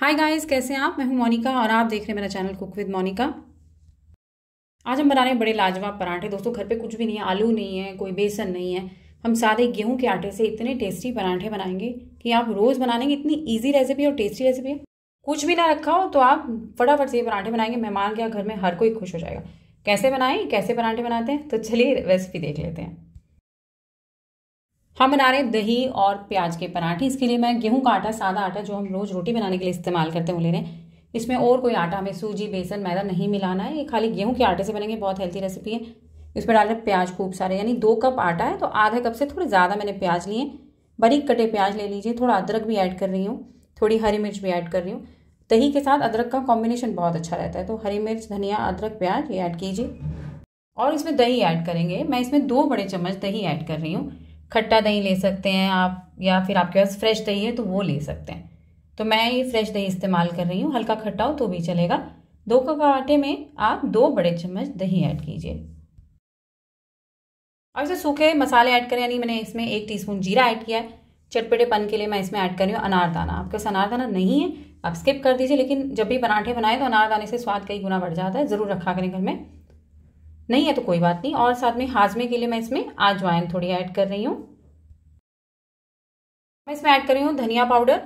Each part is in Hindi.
हाय गाइस कैसे हैं आप मैं हूं मोनिका और आप देख रहे हैं मेरा चैनल कुक विद मोनिका आज हम बना रहे हैं बड़े लाजवाब पराठे दोस्तों घर पे कुछ भी नहीं है आलू नहीं है कोई बेसन नहीं है हम सादे गेहूं के आटे से इतने टेस्टी पराठे बनाएंगे कि आप रोज़ बनाने की इतनी ईजी रेसिपी और टेस्टी रेसिपी है कुछ भी ना रखा हो तो आप फटाफट से ये पराठे बनाएंगे मेहमान के घर में हर कोई खुश हो जाएगा कैसे बनाएं कैसे पराठे बनाते हैं तो चलिए रेसिपी देख लेते हैं हम बना रहे हैं दही और प्याज के पराठे इसके लिए मैं गेहूं का आटा सादा आटा जो हम रोज़ रोटी बनाने के लिए इस्तेमाल करते हैं वो ले रहे हैं इसमें और कोई आटा हमें सूजी बेसन मैदा नहीं मिलाना है ये खाली गेहूं के आटे से बनेंगे बहुत हेल्थी रेसिपी है इसमें डाल रहे हैं प्याज खूब सारे यानी दो कप आटा है तो आधे कप से थोड़े ज़्यादा मैंने प्याज लिए बारीक कटे प्याज ले लीजिए थोड़ा अदरक भी ऐड कर रही हूँ थोड़ी हरी मिर्च भी ऐड कर रही हूँ दही के साथ अदरक का कॉम्बिनेशन बहुत अच्छा रहता है तो हरी मिर्च धनिया अदरक प्याज ये ऐड कीजिए और इसमें दही ऐड करेंगे मैं इसमें दो बड़े चम्मच दही ऐड कर रही हूँ खट्टा दही ले सकते हैं आप या फिर आपके पास फ्रेश दही है तो वो ले सकते हैं तो मैं ये फ्रेश दही इस्तेमाल कर रही हूँ हल्का खट्टा हो तो भी चलेगा दो कप आटे में आप दो बड़े चम्मच दही ऐड कीजिए अब इसे सूखे मसाले ऐड करें यानी मैंने इसमें एक टीस्पून जीरा ऐड किया है चटपटेपन के लिए मैं इसमें ऐड कर रही हूँ अनारदाना आपके पास अनारदाना नहीं है आप स्किप कर दीजिए लेकिन जब भी पराठे बनाए तो अनारदाने से स्वाद कई गुना बढ़ जाता है ज़रूर रखा करें घर में नहीं है तो कोई बात नहीं और साथ में हाजमे के लिए मैं इसमें आजवाइन थोड़ी ऐड कर रही हूँ मैं इसमें ऐड कर रही हूँ धनिया पाउडर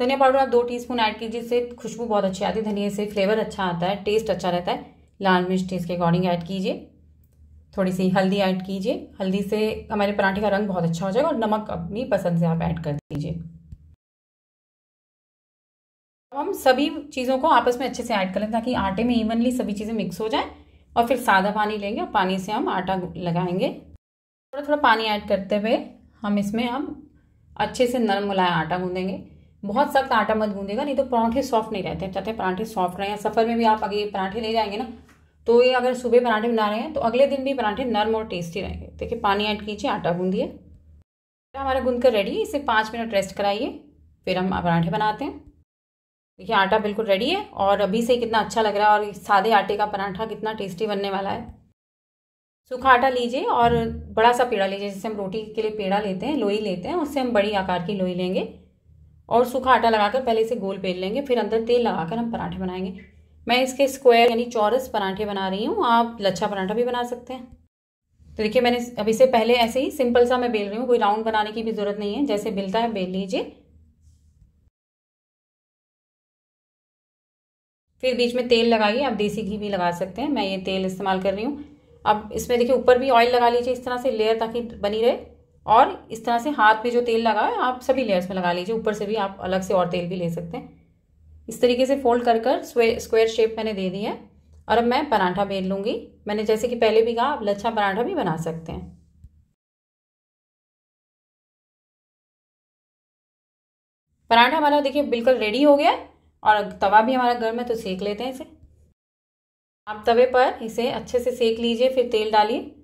धनिया पाउडर आप दो टीस्पून ऐड कीजिए इससे खुशबू बहुत अच्छी आती है धनिया से फ्लेवर अच्छा आता है टेस्ट अच्छा रहता है लाल मिर्च टेस्ट के अकॉर्डिंग ऐड कीजिए थोड़ी सी हल्दी ऐड कीजिए हल्दी से हमारे पराठे का रंग बहुत अच्छा हो जाएगा और नमक अपनी पसंद से आप ऐड कर दीजिए अब हम सभी चीज़ों को आपस में अच्छे से ऐड कर लें ताकि आटे में इवनली सभी चीज़ें मिक्स हो जाएं और फिर सादा पानी लेंगे और पानी से हम आटा लगाएंगे थोड़ा थोड़ा पानी ऐड करते हुए हम इसमें हम अच्छे से नरम मुलायम आटा गूंदेंगे बहुत सख्त आटा मत गूंदेगा नहीं तो पराठे सॉफ्ट नहीं रहते चाहते पराठे सॉफ्ट रहें सफ़र में भी आप अगर पराठे ले जाएंगे ना तो ये अगर सुबह पराठे बना रहे हैं तो अगले दिन भी पराठे नरम और टेस्टी रहेंगे देखिए पानी ऐड कीजिए आटा गूंदिए आटा हमारा गूंद कर रेडी है इसे पाँच मिनट रेस्ट कराइए फिर हम पराठे बनाते हैं देखिए आटा बिल्कुल रेडी है और अभी से कितना अच्छा लग रहा है और सादे आटे का पराठा कितना टेस्टी बनने वाला है सूखा आटा लीजिए और बड़ा सा पेड़ा लीजिए जिससे हम रोटी के लिए पेड़ा लेते हैं लोई लेते हैं उससे हम बड़ी आकार की लोई लेंगे और सूखा आटा लगाकर पहले इसे गोल बेल लेंगे फिर अंदर तेल लगाकर हम पराठे बनाएंगे मैं इसके स्क्वायर यानी चौरस पराठे बना रही हूँ आप लच्छा पराठा भी बना सकते हैं तो देखिए मैंने अभी से पहले ऐसे ही सिंपल सा मैं बेल रही हूँ कोई राउंड बनाने की भी ज़रूरत नहीं है जैसे बिलता है बेल लीजिए फिर बीच में तेल लगाइए आप देसी घी भी लगा सकते हैं मैं ये तेल इस्तेमाल कर रही हूँ अब इसमें देखिए ऊपर भी ऑयल लगा लीजिए इस तरह से लेयर ताकि बनी रहे और इस तरह से हाथ में जो तेल लगा है आप सभी लेयर्स में लगा लीजिए ऊपर से भी आप अलग से और तेल भी ले सकते हैं इस तरीके से फोल्ड कर कर स्क्वेयर शेप मैंने दे दी है और अब मैं पराठा बेल लूँगी मैंने जैसे कि पहले भी कहा आप लच्छा पराठा भी बना सकते हैं पराठा हमारा देखिए बिल्कुल रेडी हो गया है और तवा भी हमारा गर्म है तो सेक लेते हैं इसे आप तवे पर इसे अच्छे से सेक लीजिए फिर तेल डालिए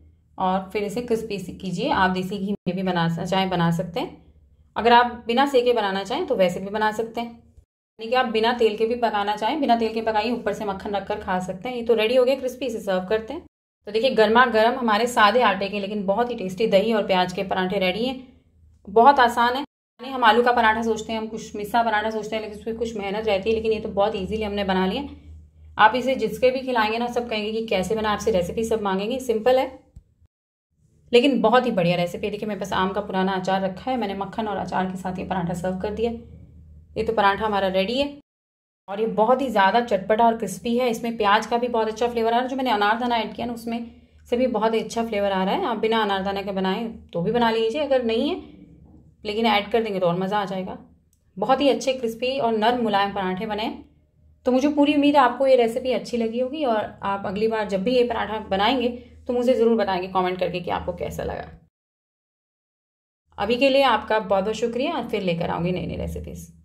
और फिर इसे क्रिस्पी कीजिए आप देसी घी में भी बना चाहें बना सकते हैं अगर आप बिना सेके बनाना चाहें तो वैसे भी बना सकते हैं यानी कि आप बिना तेल के भी पकाना चाहें बिना तेल के पकाइए ऊपर से मक्खन रख कर खा सकते हैं ये तो रेडी हो गया क्रिस्पी इसे सर्व करते हैं तो देखिए गर्मा गर्म हमारे सादे आटे के लेकिन बहुत ही टेस्टी दही और प्याज के पराठे रेडी हैं बहुत आसान है हम आलू का पराठा सोचते हैं हम कुछ मिस्सा पराठा सोचते हैं लेकिन उसमें कुछ मेहनत रहती है लेकिन ये तो बहुत ईजिली हमने बना लिया आप इसे जिसके भी खिलाएंगे ना सब कहेंगे कि कैसे बना आपसे रेसिपी सब मांगेंगे सिंपल है लेकिन बहुत ही बढ़िया रेसिपी है देखिए मेरे पास आम का पुराना अचार रखा है मैंने मक्खन और अचार के साथ ये पराठा सर्व कर दिया ये तो पराठा हमारा रेडी है और ये बहुत ही ज़्यादा चटपटा और क्रिस्पी है इसमें प्याज का भी बहुत अच्छा फ्लेवर आ रहा है जो मैंने अनारदाना ऐड किया ना उसमें से भी बहुत ही अच्छा फ्लेवर आ रहा है आप बिना अनारदाना के बनाएं तो भी बना लीजिए अगर नहीं है लेकिन ऐड कर देंगे तो और मज़ा आ जाएगा बहुत ही अच्छे क्रिस्पी और नरम मुलायम पराठे बने तो मुझे पूरी उम्मीद है आपको ये रेसिपी अच्छी लगी होगी और आप अगली बार जब भी ये पराठा बनाएंगे तो मुझे ज़रूर बताएंगे कमेंट करके कि आपको कैसा लगा अभी के लिए आपका बहुत बहुत शुक्रिया फिर लेकर आऊँगी नई नई रेसिपीज़